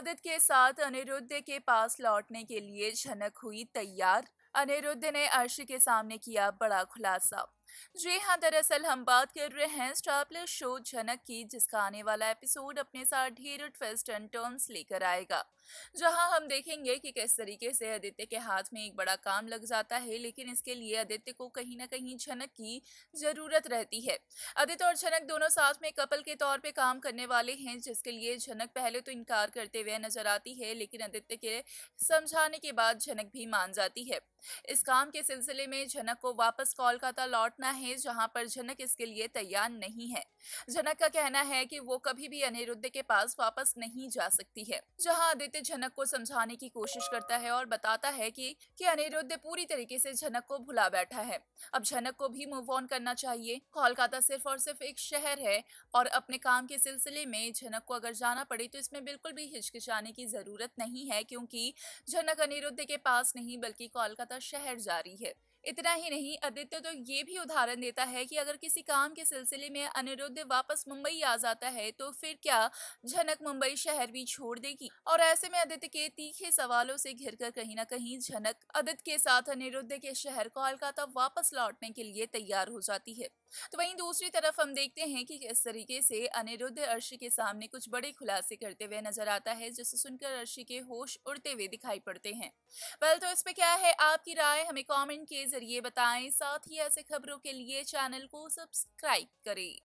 मदद के साथ अनिरुद्ध के पास लौटने के लिए झनक हुई तैयार अनिरुद्ध ने अर्श के सामने किया बड़ा खुलासा जी हाँ दरअसल हम बात कर रहे हैं प्लस शो झनक की जिसका आने वाला एपिसोड अपने साथ ढेर ट्विस्ट एंड टर्म्स लेकर आएगा जहां हम देखेंगे कि किस तरीके से आदित्य के हाथ में एक बड़ा काम लग जाता है लेकिन इसके लिए आदित्य को कहीं ना कहीं झनक की ज़रूरत रहती है आदित्य और झनक दोनों साथ में कपल के तौर पर काम करने वाले हैं जिसके लिए झनक पहले तो इनकार करते हुए नजर आती है लेकिन आदित्य के समझाने के बाद झनक भी मान जाती है इस काम के सिलसिले में झनक को वापस कोलकाता लौट पटना है जहां पर जनक इसके लिए तैयार नहीं है जनक का कहना है कि वो कभी भी अनिरुद्ध के पास वापस नहीं जा सकती है जहां आदित्य जनक को समझाने की कोशिश करता है और बताता है कि कि अनिरुद्ध पूरी तरीके से जनक को भुला बैठा है अब जनक को भी मूव ऑन करना चाहिए कोलकाता सिर्फ और सिर्फ एक शहर है और अपने काम के सिलसिले में जनक को अगर जाना पड़े तो इसमें बिल्कुल भी हिचकिचाने की जरूरत नहीं है क्योंकि जनक अनिरुद्ध के पास नहीं बल्कि कोलकाता शहर जा रही है इतना ही नहीं आदित्य तो ये भी उदाहरण देता है कि अगर किसी काम के सिलसिले में अनिरुद्ध वापस मुंबई आ जाता है तो फिर क्या झनक मुंबई शहर भी छोड़ देगी और ऐसे में आदित्य के तीखे सवालों से घिर कर कहीं ना कहीं झनक आदित्य के साथ अनिरुद्ध के शहर कोलकाता वापस लौटने के लिए तैयार हो जाती है तो वहीं दूसरी तरफ हम देखते हैं कि किस तरीके से अनिरुद्ध अर्शी के सामने कुछ बड़े खुलासे करते हुए नजर आता है जिसे सुनकर अर्शी के होश उड़ते हुए दिखाई पड़ते हैं वेल तो इस पे क्या है आपकी राय हमें कॉमेंट के जरिए बताएं साथ ही ऐसे खबरों के लिए चैनल को सब्सक्राइब करें